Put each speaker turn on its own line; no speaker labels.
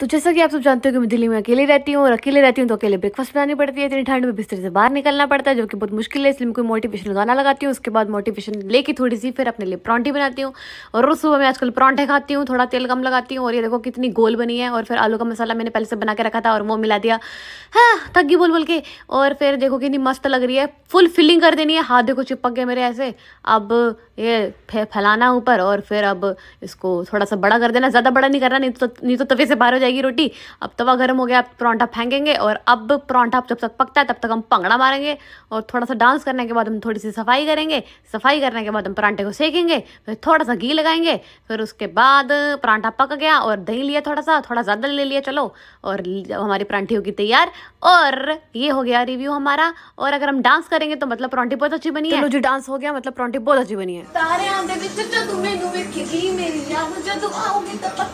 तो जैसा कि आप सब जानते हो कि मैं दिल्ली में अकेले रहती हूँ और अकेले रहती हूँ तो अकेले ब्रेकफास्ट बनानी पड़ती है इतनी ठंड में बिस्तर से बाहर निकलना पड़ता है जो कि बहुत मुश्किल है इसलिए मैं कोई मोटिवेशन गाना लगाती हूँ उसके बाद मोटिवेशन लेके थोड़ी सी फिर अपने लिए परौंठी बनाती हूँ और रोज़ सुबह मैं आजकल परौंठे खाती हूँ थोड़ा तेल कम लगाती हूँ और ये देखो कितनी गोल बनी है और फिर आलू का मसाला मैंने पहले से बना के रखा था और वो मिला दिया हाँ थकी बोल बोल के और फिर देखो कितनी मस्त लग रही है फुल फिलिंग कर देनी है हाथ देखो चिपक गए मेरे ऐसे अब ये फैलाना ऊपर और फिर अब इसको थोड़ा सा बड़ा कर देना ज़्यादा बड़ा नहीं करना नहीं तो नहीं तो तवे से बाहर हो जाए जाएगी रोटी अब तवा गर्म हो गया अब परांठा फेंकेंगे और अब परौंठा जब तक पकता है तब तक हम पंगड़ा मारेंगे और थोड़ा सा डांस करने के बाद हम थोड़ी सी सफाई करेंगे सफाई करने के बाद हम परांठे को सेकेंगे फिर थोड़ा सा घी लगाएंगे फिर उसके बाद परांठा पक गया और दही लिया थोड़ा सा थोड़ा ज़्यादा ले लिया चलो और हमारी परांठी होगी तैयार और ये हो गया रिव्यू हमारा और अगर हम डांस करेंगे तो मतलब परांठी बहुत अच्छी बनी है जी डांस हो गया मतलब परांठी बहुत अच्छी बनी है तारे
आंधे ਵਿੱਚ ਜਦੋਂ ਮੈਨੂੰ ਵੇਖੇਗੀ मेरी आहु ਜਦੋਂ ਆਉਗੀ तब